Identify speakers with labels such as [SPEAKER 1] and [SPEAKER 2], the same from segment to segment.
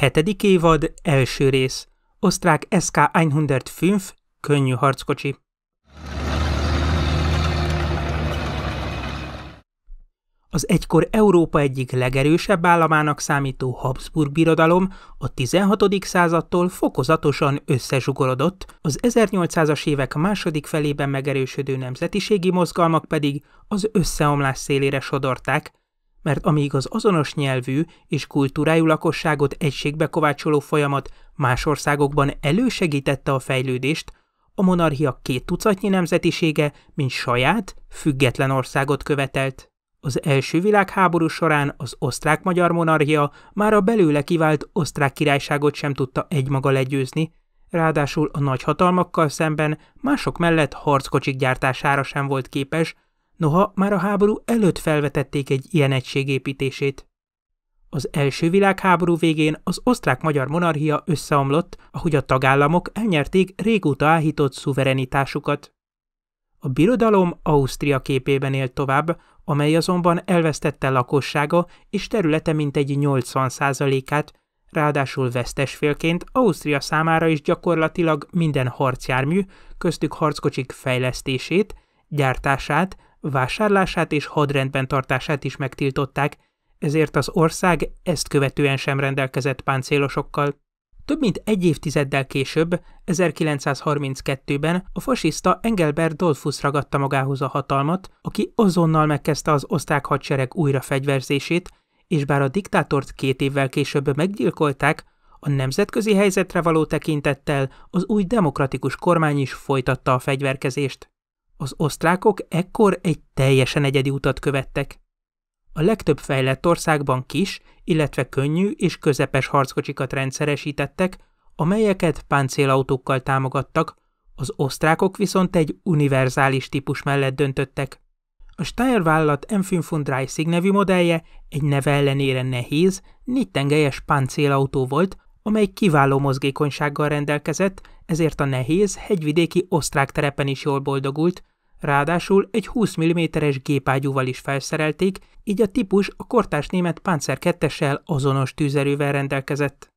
[SPEAKER 1] Hetedik évad, első rész. Osztrák SK 105 könnyű harckocsi. Az egykor Európa egyik legerősebb államának számító Habsburg birodalom a 16. századtól fokozatosan összezsugorodott, az 1800-as évek második felében megerősödő nemzetiségi mozgalmak pedig az összeomlás szélére sodorták, mert amíg az azonos nyelvű és kultúrájú lakosságot egységbe kovácsoló folyamat más országokban elősegítette a fejlődést, a monarchia két tucatnyi nemzetisége, mint saját, független országot követelt. Az első világháború során az osztrák-magyar monarchia már a belőle kivált osztrák királyságot sem tudta egymaga legyőzni, ráadásul a nagyhatalmakkal szemben mások mellett harckocsik gyártására sem volt képes, Noha már a háború előtt felvetették egy ilyen egység építését. Az első világháború végén az osztrák-magyar monarchia összeomlott, ahogy a tagállamok elnyerték régóta áhított szuverenitásukat. A birodalom Ausztria képében élt tovább, amely azonban elvesztette lakossága és területe mintegy 80%-át, ráadásul vesztesfélként Ausztria számára is gyakorlatilag minden harcjármű, köztük harckocsik fejlesztését, gyártását, vásárlását és hadrendben tartását is megtiltották, ezért az ország ezt követően sem rendelkezett páncélosokkal. Több mint egy évtizeddel később, 1932-ben a fasiszta Engelbert Dolfus ragadta magához a hatalmat, aki azonnal megkezdte az oszták hadsereg újra fegyverzését, és bár a diktátort két évvel később meggyilkolták, a nemzetközi helyzetre való tekintettel az új demokratikus kormány is folytatta a fegyverkezést. Az osztrákok ekkor egy teljesen egyedi utat követtek. A legtöbb fejlett országban kis, illetve könnyű és közepes harckocsikat rendszeresítettek, amelyeket páncélautókkal támogattak, az osztrákok viszont egy univerzális típus mellett döntöttek. A Steyr vállalat Enfim von Dreissig nevű modellje egy neve ellenére nehéz, négytengelyes páncélautó volt, amely kiváló mozgékonysággal rendelkezett, ezért a nehéz, hegyvidéki osztrák terepen is jól boldogult, Ráadásul egy 20 mm-es gépágyúval is felszerelték, így a típus a kortás német Panzer 2 azonos tűzerővel rendelkezett.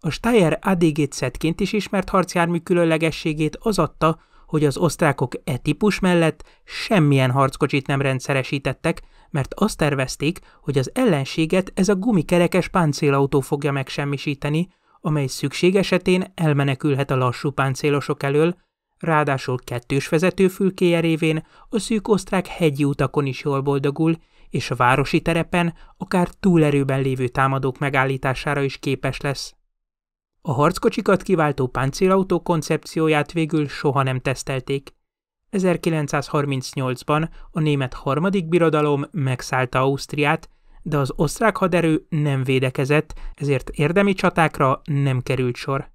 [SPEAKER 1] A Steyr adg szedként is ismert harcjármű különlegességét az adta, hogy az osztrákok e típus mellett semmilyen harckocsit nem rendszeresítettek, mert azt tervezték, hogy az ellenséget ez a gumikerekes páncélautó fogja megsemmisíteni, amely szükség esetén elmenekülhet a lassú páncélosok elől, Ráadásul kettős vezetőfülkéje révén a szűk osztrák hegyi utakon is jól boldogul, és a városi terepen akár túlerőben lévő támadók megállítására is képes lesz. A harckocsikat kiváltó páncélautó koncepcióját végül soha nem tesztelték. 1938-ban a német harmadik birodalom megszállta Ausztriát, de az osztrák haderő nem védekezett, ezért érdemi csatákra nem került sor.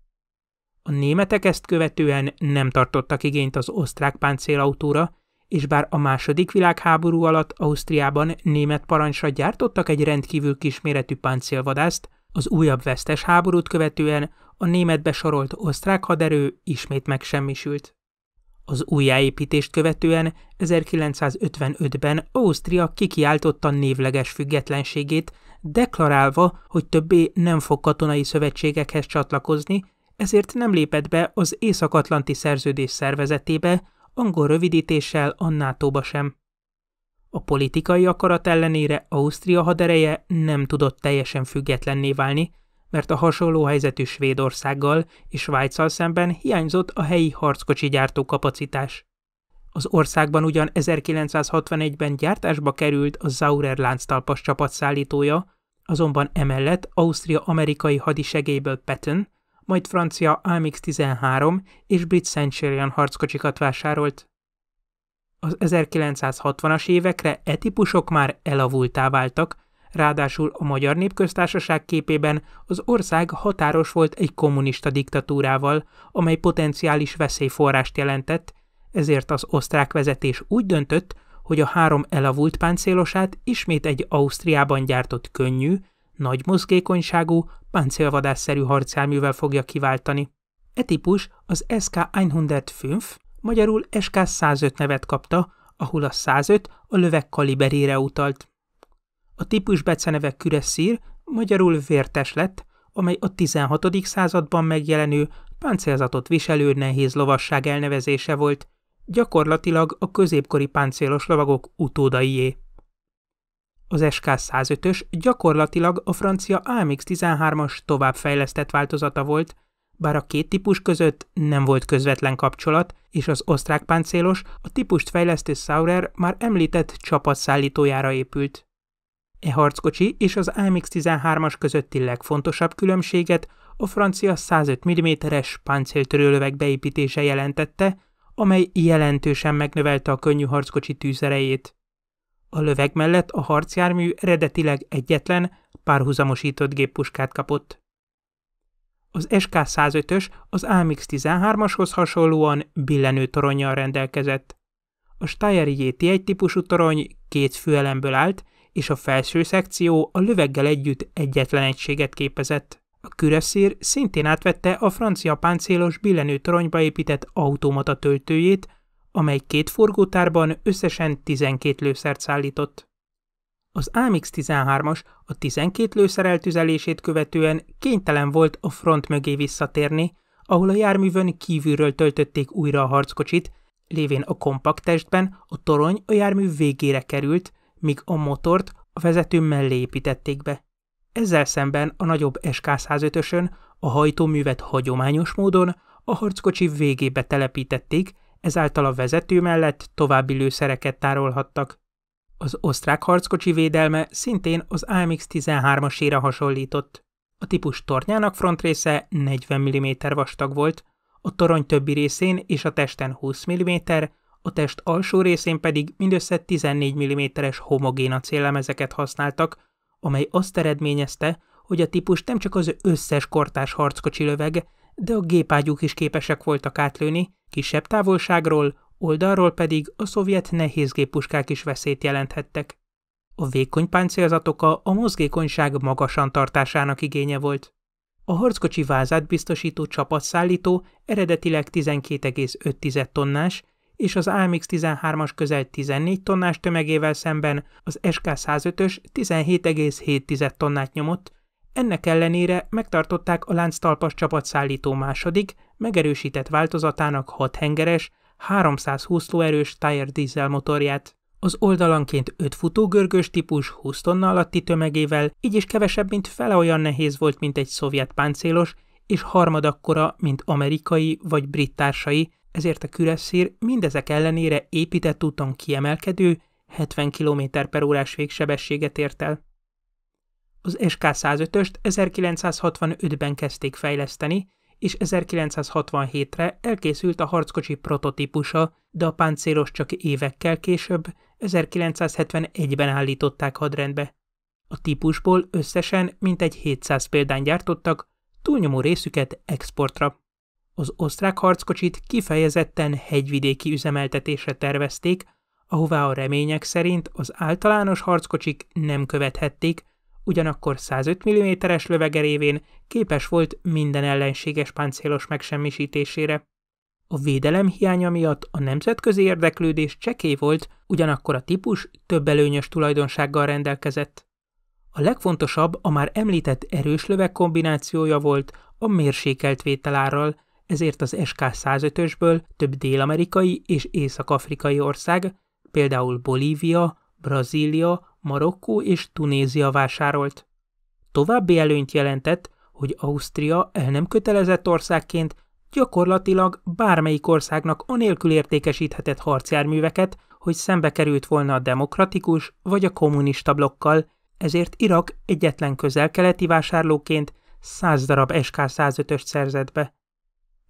[SPEAKER 1] A németek ezt követően nem tartottak igényt az osztrák páncélautóra, és bár a második világháború alatt Ausztriában német parancsra gyártottak egy rendkívül kisméretű páncélvadászt, az újabb vesztes háborút követően a német besorolt osztrák haderő ismét megsemmisült. Az újjáépítést követően 1955-ben Ausztria kikiáltotta névleges függetlenségét, deklarálva, hogy többé nem fog katonai szövetségekhez csatlakozni, ezért nem lépett be az Észak-Atlanti Szerződés szervezetébe, angol rövidítéssel a nato sem. A politikai akarat ellenére Ausztria hadereje nem tudott teljesen függetlenné válni, mert a hasonló helyzetű Svédországgal és Svájccal szemben hiányzott a helyi harckocsi gyártó kapacitás. Az országban ugyan 1961-ben gyártásba került a Zaurer lánctalpas csapatszállítója, azonban emellett Ausztria amerikai hadisegélyből Patton, majd francia AMX-13 és brit Centurion harckocsikat vásárolt. Az 1960-as évekre e típusok már elavultá váltak, ráadásul a Magyar Népköztársaság képében az ország határos volt egy kommunista diktatúrával, amely potenciális veszélyforrást jelentett, ezért az osztrák vezetés úgy döntött, hogy a három elavult páncélosát ismét egy Ausztriában gyártott könnyű, nagy mozgékonyságú, páncélvadásszerű harcjárművel fogja kiváltani. E típus az SK 105, magyarul SK 105 nevet kapta, ahol a 105 a löveg kaliberére utalt. A típus beceneve Küresszír, magyarul vértes lett, amely a 16. században megjelenő, páncélzatot viselő nehéz lovasság elnevezése volt, gyakorlatilag a középkori páncélos lovagok utódaié. Az SK-105-ös gyakorlatilag a francia AMX-13-as továbbfejlesztett változata volt, bár a két típus között nem volt közvetlen kapcsolat, és az osztrák páncélos a típust fejlesztő Saurer már említett csapatszállítójára épült. E harckocsi és az AMX-13-as közötti legfontosabb különbséget a francia 105 mm-es páncéltörőlövek beépítése jelentette, amely jelentősen megnövelte a könnyű harckocsi tűzerejét. A löveg mellett a harcjármű eredetileg egyetlen, párhuzamosított géppuskát kapott. Az SK-105-ös az AMX-13-ashoz hasonlóan billenő toronnyal rendelkezett. A Steyr JT1 típusú torony két főelemből állt, és a felső szekció a löveggel együtt egyetlen egységet képezett. A küreszír szintén átvette a francia páncélos billenő toronyba épített automata töltőjét, amely két forgótárban összesen 12 lőszert szállított. Az AMX-13-as a 12 lőszer eltüzelését követően kénytelen volt a front mögé visszatérni, ahol a járművön kívülről töltötték újra a harckocsit, lévén a kompakt testben a torony a jármű végére került, míg a motort a vezető mellé építették be. Ezzel szemben a nagyobb SK-105-ösön a hajtóművet hagyományos módon a harckocsi végébe telepítették, ezáltal a vezető mellett további lőszereket tárolhattak. Az osztrák harckocsi védelme szintén az AMX-13-asére hasonlított. A típus tornyának frontrésze 40 mm vastag volt, a torony többi részén és a testen 20 mm, a test alsó részén pedig mindössze 14 mm-es homogén acéllemezeket használtak, amely azt eredményezte, hogy a típus nem csak az összes kortás harckocsi löveg, de a gépágyúk is képesek voltak átlőni, kisebb távolságról, oldalról pedig a szovjet nehézgéppuskák is veszélyt jelenthettek. A vékony páncélzatok a mozgékonyság magasan tartásának igénye volt. A harckocsi vázát biztosító csapatszállító eredetileg 12,5 tonnás, és az AMX-13-as közel 14 tonnás tömegével szemben az SK-105-ös 17,7 tonnát nyomott, ennek ellenére megtartották a lánctalpas csapatszállító második, megerősített változatának 6 hengeres, 320 lóerős Tire diesel motorját. Az oldalanként 5 futógörgős típus 20 tonna alatti tömegével, így is kevesebb, mint fele olyan nehéz volt, mint egy szovjet páncélos, és harmadakkora, mint amerikai vagy brit társai, ezért a küresszír mindezek ellenére épített úton kiemelkedő, 70 km per órás végsebességet ért el. Az SK-105-öst 1965-ben kezdték fejleszteni, és 1967-re elkészült a harckocsi prototípusa, de a páncélos csak évekkel később, 1971-ben állították hadrendbe. A típusból összesen mintegy 700 példány gyártottak, túlnyomó részüket exportra. Az osztrák harckocsit kifejezetten hegyvidéki üzemeltetésre tervezték, ahová a remények szerint az általános harckocsik nem követhették, ugyanakkor 105 mm-es lövegerévén képes volt minden ellenséges páncélos megsemmisítésére. A védelem hiánya miatt a nemzetközi érdeklődés csekély volt, ugyanakkor a típus több előnyös tulajdonsággal rendelkezett. A legfontosabb a már említett erős löveg kombinációja volt a mérsékelt vételárral, ezért az SK-105-ösből több dél-amerikai és észak-afrikai ország, például Bolívia, Brazília, Marokkó és Tunézia vásárolt. További előnyt jelentett, hogy Ausztria el nem kötelezett országként gyakorlatilag bármelyik országnak anélkül értékesíthetett harcjárműveket, hogy szembe került volna a demokratikus vagy a kommunista blokkal, ezért Irak egyetlen közel-keleti vásárlóként 100 darab SK-105-öst szerzett be.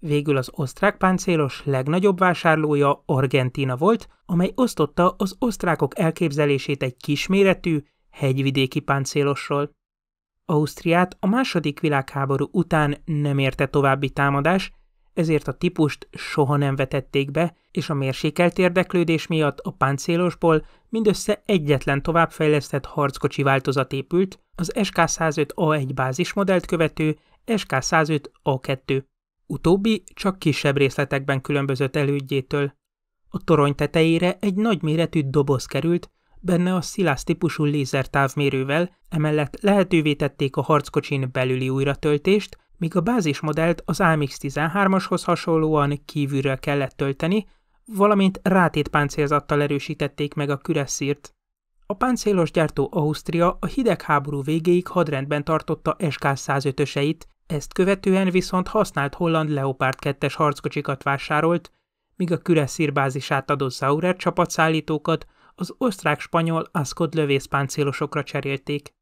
[SPEAKER 1] Végül az osztrák páncélos legnagyobb vásárlója Argentina volt, amely osztotta az osztrákok elképzelését egy kisméretű, hegyvidéki páncélosról. Ausztriát a második világháború után nem érte további támadás, ezért a típust soha nem vetették be, és a mérsékelt érdeklődés miatt a páncélosból mindössze egyetlen továbbfejlesztett harckocsi változat épült, az SK-105A1 bázismodellt követő SK-105A2. Utóbbi csak kisebb részletekben különbözött elődjétől. A torony tetejére egy nagyméretű doboz került, benne a szilász típusú lézer távmérővel, emellett lehetővé tették a harckocsin belüli újratöltést, míg a bázismodellt az AMX-13-ashoz hasonlóan kívülről kellett tölteni, valamint rátétpáncélzattal erősítették meg a küresszírt. A páncélos gyártó Ausztria a hidegháború végéig hadrendben tartotta SK-105-öseit, ezt követően viszont használt holland Leopard 2-es harckocsikat vásárolt, míg a Küreszír bázisát adó Zaurer csapatszállítókat az osztrák-spanyol Ascot lövészpáncélosokra cserélték.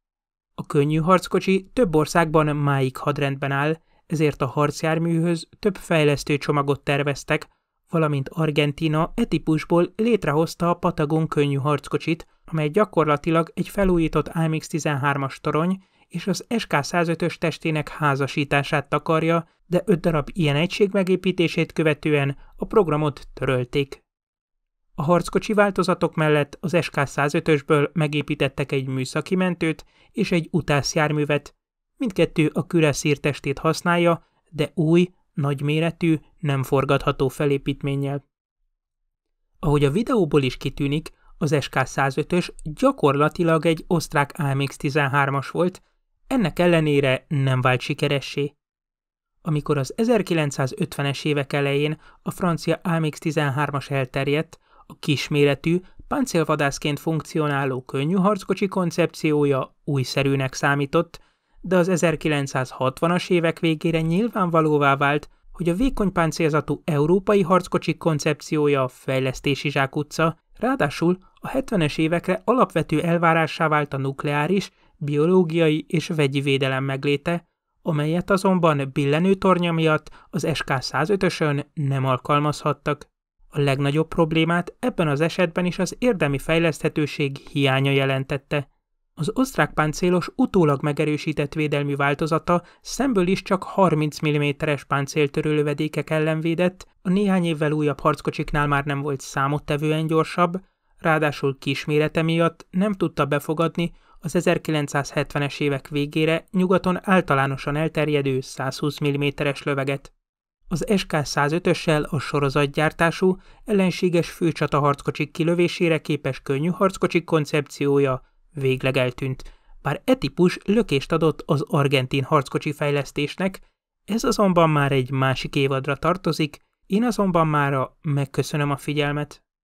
[SPEAKER 1] A könnyű harckocsi több országban máig hadrendben áll, ezért a harcjárműhöz több fejlesztő csomagot terveztek, valamint Argentina e típusból létrehozta a Patagon könnyű harckocsit, amely gyakorlatilag egy felújított AMX-13-as torony és az SK-105-ös testének házasítását takarja, de öt darab ilyen egység megépítését követően a programot törölték. A harckocsi változatok mellett az SK-105-ösből megépítettek egy műszaki mentőt és egy utászjárművet. Mindkettő a küreszír testét használja, de új, nagyméretű, nem forgatható felépítménnyel. Ahogy a videóból is kitűnik, az SK-105-ös gyakorlatilag egy osztrák AMX-13-as volt, ennek ellenére nem vált sikeressé. Amikor az 1950-es évek elején a francia AMX-13-as elterjedt, a kisméretű, páncélvadászként funkcionáló könnyű harckocsi koncepciója újszerűnek számított, de az 1960-as évek végére nyilvánvalóvá vált, hogy a vékony páncélzatú európai harckocsi koncepciója a fejlesztési zsákutca, ráadásul a 70-es évekre alapvető elvárássá vált a nukleáris biológiai és vegyi védelem megléte, amelyet azonban tornya miatt az SK 105-ösön nem alkalmazhattak. A legnagyobb problémát ebben az esetben is az érdemi fejleszthetőség hiánya jelentette. Az osztrák páncélos utólag megerősített védelmi változata szemből is csak 30 mm-es páncéltörő lövedékek ellen védett, a néhány évvel újabb harckocsiknál már nem volt számottevően gyorsabb, ráadásul kismérete miatt nem tudta befogadni, az 1970-es évek végére nyugaton általánosan elterjedő 120 mm-es löveget. Az SK-105-össel a sorozatgyártású, ellenséges főcsataharckocsik kilövésére képes könnyű harckocsik koncepciója végleg eltűnt, bár e típus lökést adott az argentin harckocsi fejlesztésnek, ez azonban már egy másik évadra tartozik, én azonban mára megköszönöm a figyelmet.